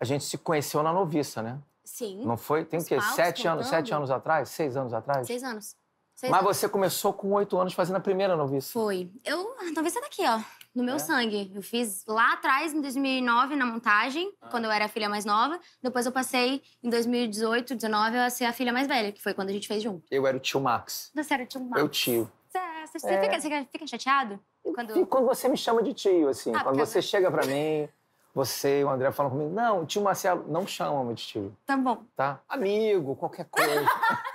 a gente se conheceu na noviça, né? Sim. Não foi? Tem Os o quê? Sete anos, sete anos atrás? Seis anos atrás? Seis anos. Seis Mas anos. você começou com oito anos fazendo a primeira noviça. Foi. Eu, a noviça daqui, tá ó. No meu é. sangue. Eu fiz lá atrás, em 2009, na montagem, ah. quando eu era a filha mais nova. Depois eu passei, em 2018, 2019 a ser a filha mais velha, que foi quando a gente fez junto. Eu era o tio Max. Você era o tio Max? Eu tio. Você, você, é. fica, você fica chateado? Quando... E quando você me chama de tio, assim, ah, quando você eu... chega pra mim, você e o André falam comigo, não, o tio Marcelo, não chama de tio. Tá bom. Tá? Amigo, qualquer coisa.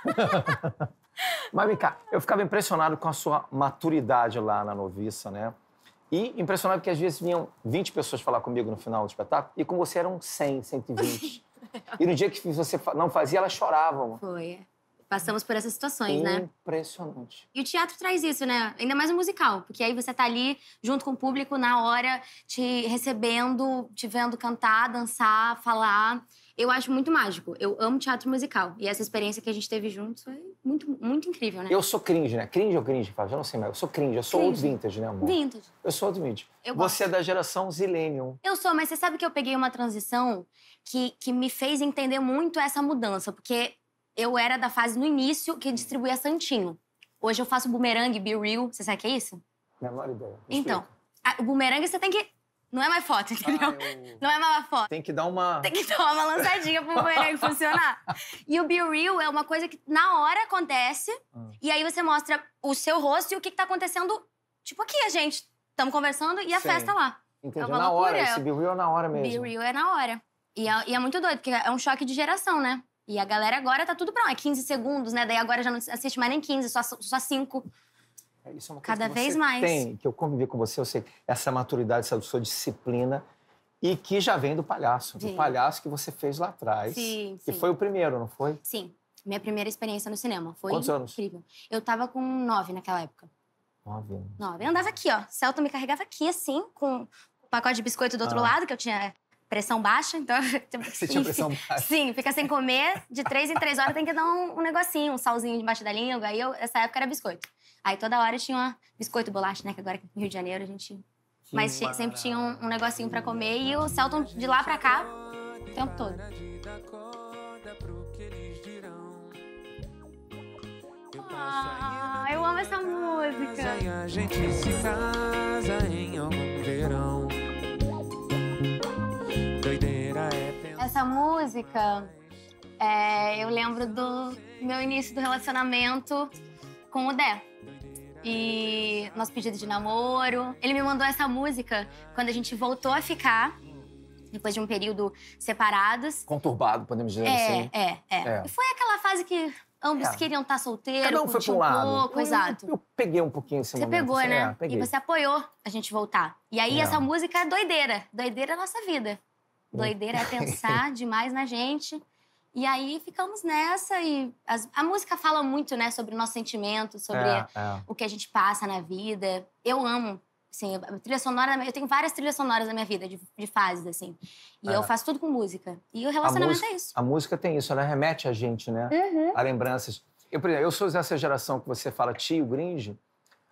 Mas vem cá, eu ficava impressionado com a sua maturidade lá na noviça, né? E impressionado que às vezes vinham 20 pessoas falar comigo no final do espetáculo e com você eram 100, 120. e no dia que você não fazia, elas choravam. Foi. Passamos por essas situações, Impressionante. né? Impressionante. E o teatro traz isso, né? Ainda mais o musical, porque aí você tá ali junto com o público na hora, te recebendo, te vendo cantar, dançar, falar. Eu acho muito mágico. Eu amo teatro musical. E essa experiência que a gente teve juntos foi muito, muito incrível, né? Eu sou cringe, né? Cringe ou cringe, Fábio? Eu não sei mais. Eu sou cringe. Eu sou cringe. old vintage, né, amor? Vintage. Eu sou old vintage. Eu Você gosto. é da geração Zillennium. Eu sou, mas você sabe que eu peguei uma transição que, que me fez entender muito essa mudança. Porque eu era da fase no início que distribuía Santinho. Hoje eu faço bumerangue, be real. Você sabe o que é isso? É menor ideia. Então, a, o bumerangue você tem que. Não é mais foto, entendeu? Ah, eu... Não é mais uma foto. Tem que dar uma. Tem que dar uma lançadinha pro bumerangue funcionar. E o be real é uma coisa que na hora acontece, hum. e aí você mostra o seu rosto e o que, que tá acontecendo. Tipo aqui, a gente. Estamos conversando e a Sim. festa lá. Entendi. É, é na loucura. hora, esse be real é na hora mesmo. Be real é na hora. E é, e é muito doido, porque é um choque de geração, né? E a galera agora tá tudo pronto. É 15 segundos, né? Daí agora já não assiste mais nem 15, só, só 5. É, isso é uma coisa Cada que vez mais. Tem, que eu convivi com você, eu sei essa maturidade, essa sua disciplina e que já vem do palhaço, sim. do palhaço que você fez lá atrás. Sim, que foi o primeiro, não foi? Sim. Minha primeira experiência no cinema. Foi Quantos anos? incrível. Eu tava com nove naquela época. Nove anos. Nove. Eu andava aqui, ó. Celto me carregava aqui, assim, com o pacote de biscoito do outro ah. lado, que eu tinha pressão baixa, então. Tipo, Você tinha pressão baixa? Sim, fica sem comer, de três em três horas tem que dar um, um negocinho, um salzinho debaixo da língua. Aí eu, essa época era biscoito. Aí toda hora tinha uma biscoito bolacha, né? Que agora no Rio de Janeiro a gente. Que Mas maravilha. sempre tinha um, um negocinho para comer e o Celton de lá para cá o tempo todo. Ah, eu amo essa música. a gente se casa em algum verão. essa música, é, eu lembro do meu início do relacionamento com o Dé. E nosso pedido de namoro. Ele me mandou essa música quando a gente voltou a ficar depois de um período separados. Conturbado, podemos dizer é, assim. É, é, é. E foi aquela fase que ambos é. queriam estar tá solteiros, um foi um lado. pouco, eu, hum, exato. Eu peguei um pouquinho esse você momento. Você pegou, assim, né? É, e você apoiou a gente voltar. E aí é. essa música é doideira, doideira é a nossa vida. Doideira é pensar demais na gente. E aí ficamos nessa e as, a música fala muito, né, sobre nossos sentimentos, sobre é, é. o que a gente passa na vida. Eu amo, assim, a trilha sonora, eu tenho várias trilhas sonoras na minha vida, de, de fases, assim. E é. eu faço tudo com música. E o relacionamento é isso. A música tem isso, ela né? remete a gente, né, uhum. a lembranças. Eu, por exemplo, eu sou dessa geração que você fala tio, gringe.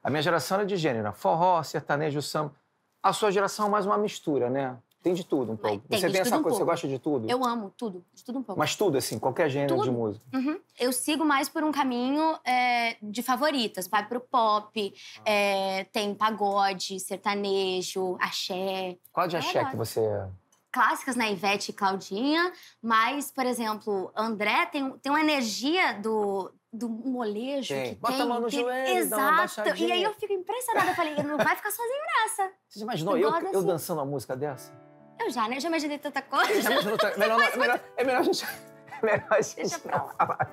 A minha geração era de gênero, forró, sertanejo, samba. A sua geração é mais uma mistura, né? Tem de tudo um pouco. Tem, você tem essa coisa, você gosta de tudo? Eu amo tudo, de tudo um pouco. Mas tudo, assim, qualquer gênero tudo. de música. Uhum. Eu sigo mais por um caminho é, de favoritas. Vai pro pop, ah. é, tem pagode, sertanejo, axé. Qual de axé é que você clássicas na né? Ivete e Claudinha, mas, por exemplo, André tem, tem uma energia do, do molejo tem. que Bota tem. Bota a mão no tem, joelho, Exato. e aí eu fico impressionada. Eu falei, não vai ficar sozinho nessa. Você imaginou eu, eu assim. dançando uma música dessa? Eu já, né? eu Já imaginei tanta coisa. tanta... melhor, É melhor a gente... É melhor a gente... Deixa pra lá.